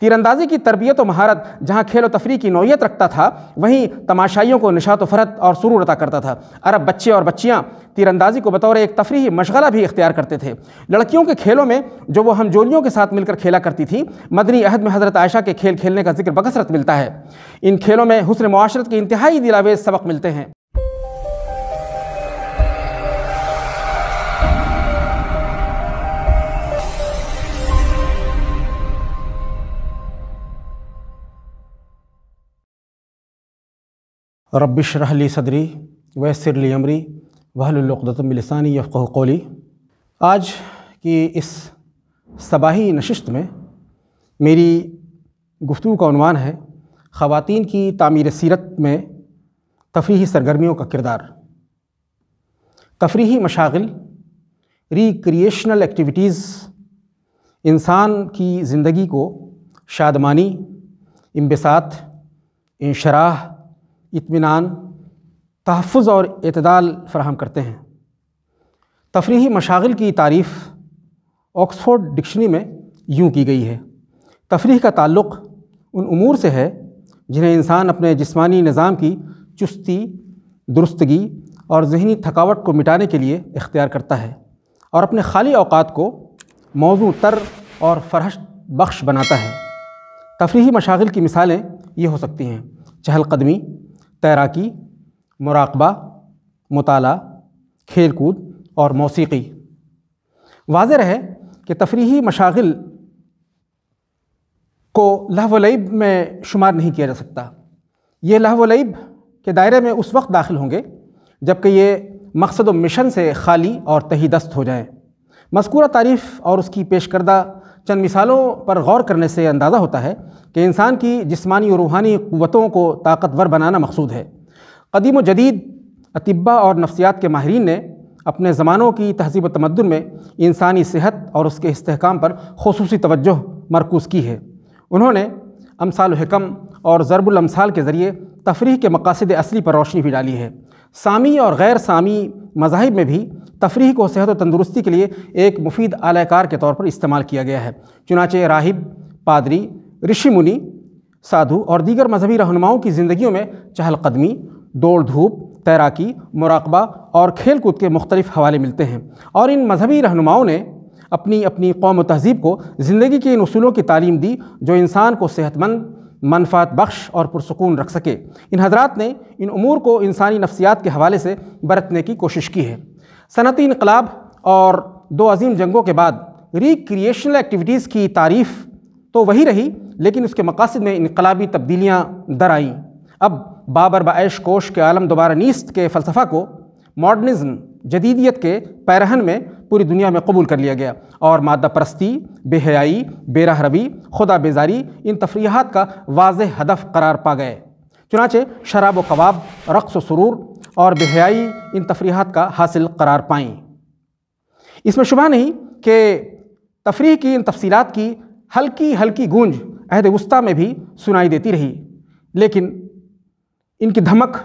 तीरंदाजी की तरबियत व महारत जहाँ खेल व तफरी की नौीयत रखता था वहीं तमाशाइयों को निशात फरत और सुरूर अदा करता था अरब बच्चे और बच्चियाँ तीरंदाजी को बतौर एक तफरी मशगला भी इख्तियार करते थे लड़कियों के खेलों में जो वो हमजोलियों के साथ मिलकर खेला करती थी मदनी अहद में हज़रत आयशा के खेल खेलने का जिक्र बकसरत मिलता है इन खेलों में हुसन माशरत के इंतहाई दिलावेज सबक मिलते हैं रबिश रहली सदरी वैसरली अमरी वहलुल्लतमिलसानी यफ़ आज की इस सबाही नशस्त में मेरी गुफ्तु का अनवान है ख़वान की तामीर सीरत में तफरी सरगर्मियों का किरदार तफरी मशागिल रिक्रिएशनल एक्टिविटीज़ इंसान की ज़िंदगी को शादमानी अम्बसात इंशराह इतमान तहफ़ और अतदाल फ्राहम करते हैं तफरी मशागिल की तारीफ़ ऑक्सफोर्ड डिक्शनी में यूँ की गई है तफरी का ताल्लुक़ उन अमूर से है जिन्हें इंसान अपने जिसमानी निज़ाम की चुस्ती दुरुस्तगी और जहनी थकावट को मिटाने के लिए इख्तियार करता है और अपने खाली अवकात को मौजू तर और फरहश बख्श बनाता है तफरी मशागिल की मिसालें ये हो सकती हैं चहलकदमी तैराकी मुराकबा खेल खेलकूद और मौसीकी वाज़ रहे कि तफरी मशागिल को लहवलैब में शुमार नहीं किया जा सकता ये लहवलैब के दायरे में उस वक्त दाखिल होंगे जबकि ये मकसद मिशन से खाली और तही दस्त हो जाएँ मस्कूरा तारीफ़ और उसकी पेश करदा चंद मिसालों पर गौर करने से अंदाज़ा होता है कि इंसान की जिस्मानी और रूहानी क़वतों को ताकतवर बनाना मकसूद है कदीम व जदीद अतिबा और नफ्सियात के माहरीन ने अपने ज़मानों की तहजीब तमदन में इंसानी सेहत और उसके इसकाम पर खसूस तोज्जो मरकूज़ की है उन्होंने अमसाल हकम और ज़रबुलमसाल के ज़रिए तफरी के मकासद असली पर रोशनी भी डाली है सामी और गैर सामी मजाहब में भी तफरी को सेहत और तंदुरुस्ती के लिए एक मुफीद आलाकार के तौर पर इस्तेमाल किया गया है चुनाचे राहिब पादरी ऋषि मुनि साधु और दीगर मजहबी रहनुमाओं की ज़िंदगियों में चहलकदमी दौड़ धूप तैराकी मुराकबा और खेल कूद के मुख्तलिफ हवाले मिलते हैं और इन मजहबी रहनुमाओं ने अपनी अपनी कौम तहजीब को ज़िंदगी के इन असूलों की तालीम दी जो इंसान को सेहतमंद मनफात बख्श और पुरसकून रख सके इन हजरात ने इन अमूर को इंसानी नफसियात के हवाले से बरतने की कोशिश की है सनती इनकलाब और दो अजीम जंगों के बाद रिक्रिएशनल एक्टिविटीज़ की तारीफ़ तो वही रही लेकिन उसके मकासद में इनकलाबी तब्दीलियाँ दर आईं अब बाबर बायश कोश के आलम दोबारा नीस्त के फ़लसफ़ा को मॉडर्निज़्म जदीदियत के पैरहन में पूरी दुनिया में कबूल कर लिया गया और मादा परस्ती बेहयाई बेरह रवी खुदा बेजारी इन तफरीहत का वाज हदफ करार पा गए चुनाचे शराब व कबाब रक़्स व सुरूर और बेहयाई इन तफरीहत का हासिल करार पाएँ इसमें शुबा नहीं कि तफरी की इन तफसीलात की हल्की हल्की गूंज अहद वस्ती में भी सुनाई देती रही लेकिन इनकी धमक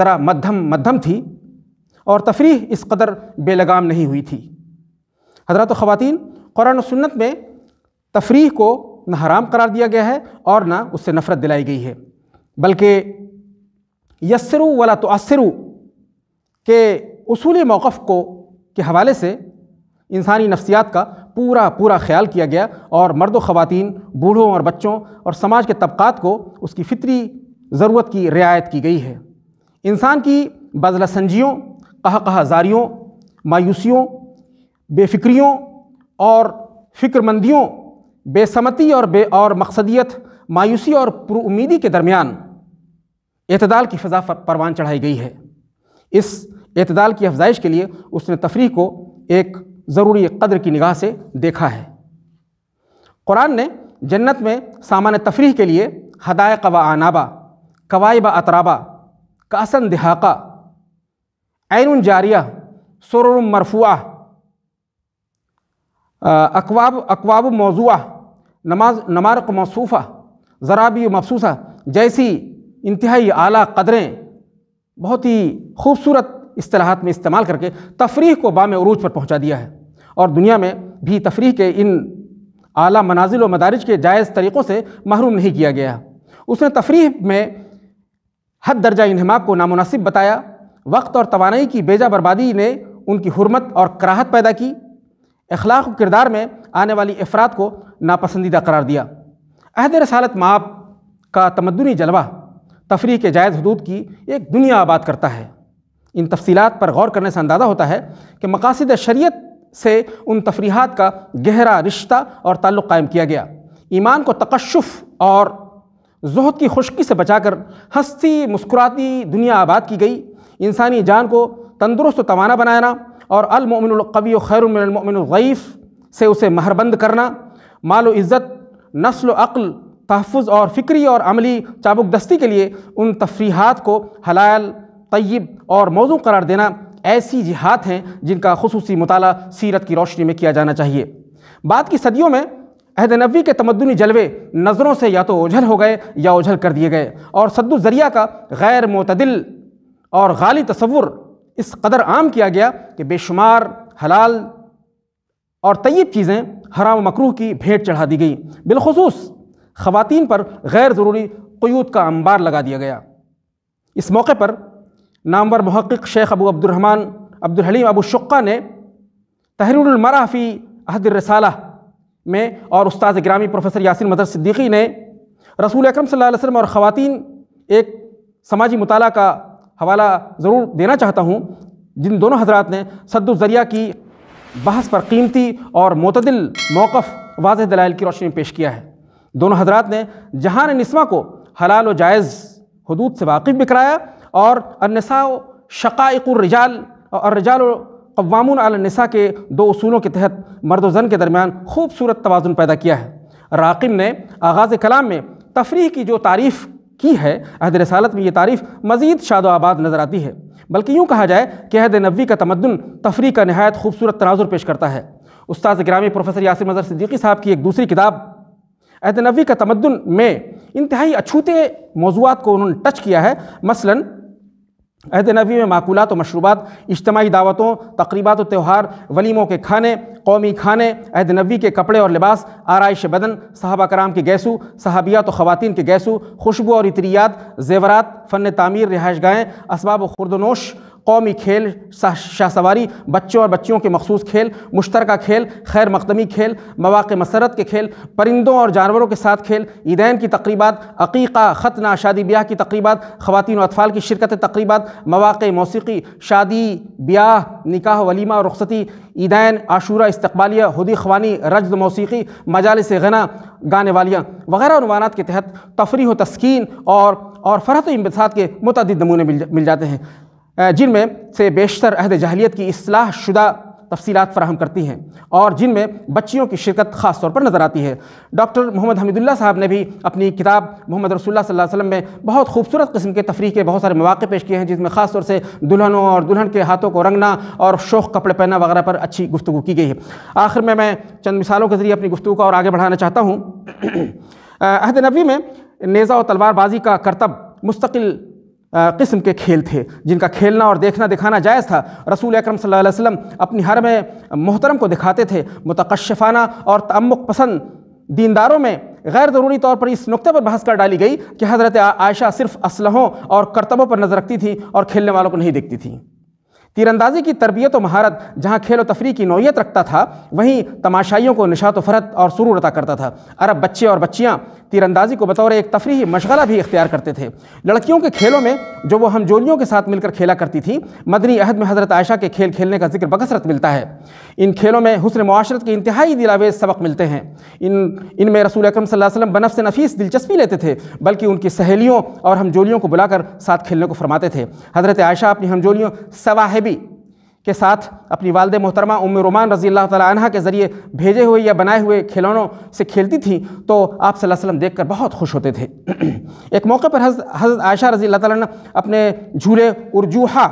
ज़रा मध्यम मध्यम थी और तफरी इस कदर बेलगाम नहीं हुई थी हजरत ख़वान कुरान सुन्नत में तफरी को न हराम करार दिया गया है और ना उससे नफ़रत दिलाई गई है बल्कि यसरु वला तो असरु के असूल मौक़ को के हवाले से इंसानी नफसियात का पूरा पूरा ख्याल किया गया और मर्द ख़वातीन बूढ़ों और बच्चों और समाज के तबक़ात को उसकी फितरी ज़रूरत की रियायत की गई है इंसान की बदलासंजियों कहा कहा जारियों मायूसियों बेफिक्रियों और फ़िक्रमंदियों बेसमती और बे और मकसदियत मायूसी और पुरुमीदी के दरमियान अतदाल की फ़जा परवान चढ़ाई गई है इस अतदाल की अफजाइश के लिए उसने तफरी को एक ज़रूरी कदर की निगाह से देखा है कुरान ने जन्नत में सामान्य तफरी के लिए हदाय कवा आनाबा कवाइब अतराबा कासन दिहाका आयन जारिया सुर मरफुआ अकवाब अकवाब मौजुआ नमाज नमारक मौसूफ़ा जराबी मफसूसा जैसी इंतहाई आला कदरें बहुत ही खूबसूरत असलाहत में इस्तेमाल करके तफरीह को बाम अरूज पर पहुँचा दिया है और दुनिया में भी तफरीह के इन आला मनाजिल व मदारज के जायज़ तरीक़ों से महरूम नहीं किया गया उसने तफरीह में हद दर्जा इन्हमाक को नामनासिब बताया वक्त और तोानाई की बेजा बर्बादी ने उनकी हरमत और कराहत पैदा की अखलाक किरदार में आने वाली अफराद को नापसंदीदा करार दिया अहद रसालत माप का तमदनी जलवा तफरी के जायज़ हदूद की एक दुनिया आबाद करता है इन तफसीत पर गौर करने से अंदाज़ा होता है कि मकासद शरीयत से उन तफरीहत का गहरा रिश्ता और ताल्लुक़ कायम किया गया ईमान को तकशुफ़ और जहद की खुशकी से बचाकर हंसती मुस्कुराती दुनिया आबाद की गई इंसानी जान को तंदुरुस्त तवाना बनाना और अलमोमिनकवी खैरमिनगैफ़ से उसे महरबंद करना मालो इज़्ज़त नस्ल अक्ल तहफ़ और फ़िक्री और अमली चाबुक दस्ती के लिए उन तफरीहत को हलाल तयब और मौजू करार देना ऐसी जिहात हैं जिनका खसूस मताल सीरत की रोशनी में किया जाना चाहिए बाद की सदियों में अहदनबी के तमदनी जलवे नज़रों से या तो ओझल हो गए या ओझल कर दिए गए और सद्दरिया का गैर मतदिल और गाली तस्वुर इस कदर आम किया गया कि बेशुमार हलाल और तयब चीज़ें हराम मकरूह की भेंट चढ़ा दी गई बिलखसूस खवतिन पर गैर ज़रूरी क़यूद का अंबार लगा दिया गया इस मौके पर नामवर महक़ शेख अबू अब्दुलरहमान अब्दुलहलीम अबू शुक्का ने तहरीमरा अहदरसाला में और उस्ताद ग्रामी प्रोफेसर यासिन मदर सिद्दीकी ने रसूल अक्रम वसल्लम और ख़वातीन एक समाजी मुताल का हवाला ज़रूर देना चाहता हूँ जिन दोनों हजरात ने सद्दुज़रिया की बहस पर कीमती और मतदिल मौक़ वाज दलाइल की रोशनी में पेश किया है दोनों हजरात ने जहान नस्वा को हलाल व जायज़ हदूद से वाकिफ़ भी कराया और अनसा शक़ाइकुरजाल और रजाल कवामून के दो असूलों के तहत मर्द जन के दरमियान खूबसूरत तोज़ुन पैदा किया है राकिब ने आगाज़ कलाम में तफरी की जो तारीफ़ की है अहद रसालत में ये तारीफ़ मज़ीद शाद आबाद नज़र आती है बल्कि यूँ कहा जाए कि अहद नबी का तमदन तफरी का नहायत खूबसूरत तनाजुर पेश करता है उस्ताद ग्रामी प्रोफेसर यासिर मज़र सिद्दीकी साहब की एक दूसरी किताब अहतनवी का तमदन में इंतहाई अछूते मौजूद को उन्होंने टच किया है मसलन नबी में माकूलत व मशरूबा इजमाही दावतों तकरीबा व त्यौहार वलीमों के खाने कौमी खाने नबी के कपड़े और लिबास आरइश बदन साहबा कराम के गैसू सहाबियात तो ख़वान के गैसू खुशबू और इतरियात जेवरात फ़न तमीर रिहाइश गाहें इसबाब खुरदनोश कौमी खेल शाह सवारी बच्चों और बच्चियों के मखसूस खेल मुश्तर खेल खैर मकदमी खेल मवाक़ मसरत के खेल परिंदों और जानवरों के साथ खेल ईदैन की तकरीबा अकीक़ा ख़तना शादी ब्याह की तकरीबा ख़वान अतफ़ाल की शिरकत तकरीबा मवाक़ मौसीकी शादी ब्याह निकाह वलीमा और रख्सती ईदैन आशूरा इस्तबालिया हदी ख़वानी रजद मौसीकी से गना गाने वालियाँ वगैरह अनवानात के तहत तफरी व तस्किन और और फरहत इम्बसात के मुतद नमूने मिल, मिल जाते हैं जिनमें से बेशतर अहद जहलीत की असलाह शुदा तफसीलात फराहम करती हैं और जिनमें बच्चियों की शिरकत खास तौर पर नज़र आती है डॉक्टर मोहम्मद हमीदुल्ला साहब ने भी अपनी किताब मोहम्मद रसोल्ला सल्लल्लाहु अलैहि में बहुत खूबसूरत कस्म के तफरी के बहुत सारे मौाक़े पेश किए हैं जिसमें ख़ास तौर से दुल्हनों और दुल्हन के हाथों को रंगना और शोक कपड़े पहना वगैरह पर अच्छी गुफ्तु की गई है आखिर में मैं चंद मिसालों के ज़रिए अपनी गुफ्तु को और आगे बढ़ाना चाहता हूँ अहद नबी में नेज़ा और तलवारबाजी का करतब मुस्तकिल किस्म के खेल थे जिनका खेलना और देखना दिखाना जायज़ था रसूल अक्रम वसम अपनी हर में मोहतरम को दिखाते थे मतकशफाना और तमुक पसंद दीनदारों में गैर ज़रूरी तौर पर इस नुक्ते पर बहस कर डाली गई कि हज़रत आयशा सिर्फ असलहों और करतबों पर नज़र रखती थी और खेलने वालों को नहीं देखती थी तीरंदाजी की तरबियत व महारत जहाँ खेल व तफरी की नौीयत रखता था वहीं तमाशाइयों को निशात फरत और सुरू अदा करता था अरब बच्चे और बच्चियाँ तीरंदाजी को बतौर एक तफरी मशगला भी इख्तियार करते थे लड़कियों के खेलों में जो वो हमजोलियों के साथ मिलकर खेला करती थी मदनी अहद में हज़रत आयशा के खेल खेलने का जिक्र बकसरत मिलता है इन खेलों में हुसन माशरत के इंतहाई दिलावेज सबक मिलते हैं इन इनमें रसूल अक्रम वसम बनफ से नफीस दिलचस्पी लेते थे बल्कि उनकी सहेलियों और हमजोलियों को बुलाकर साथ खेलने को फरमाते थे हज़रत आयशा अपनी हमजोलियों सवाहे साहिबी के साथ अपनी वालद मोहतरमा उम रोमान रज़ी अल्लाह तह के ज़रिए भेजे हुए या बनाए हुए खिलौनों से खेलती थी तो आप वसल्लम देख कर बहुत खुश होते थे एक मौके पर हज़रत आयशा रज़ी अल्लाह ने अपने झूले उर्जूहा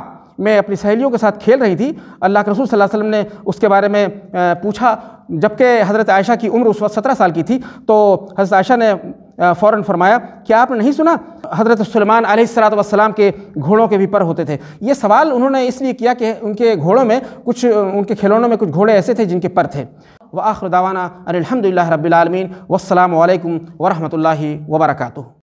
में अपनी सहेलियों के साथ खेल रही थी अल्लाह के रसूल सल्लल्लाहु अलैहि वसल्लम ने उसके बारे में पूछा जबकि हज़रत आयशा की उम्र उस वक्त सत्रह साल की थी तो हज़रत आयशा ने फ़ौर फरमाया क्या आपने नहीं सुना हज़रत सलमान सलात वसलाम के घोड़ों के भी पर होते थे ये सवाल उन्होंने इसलिए किया कि उनके घोड़ों में कुछ उनके खिलौनों में कुछ घोड़े ऐसे थे जिनके पर थे व आखिर दावाना अलहमदिल्ला रबालमीन वालकम वरहमल वर्का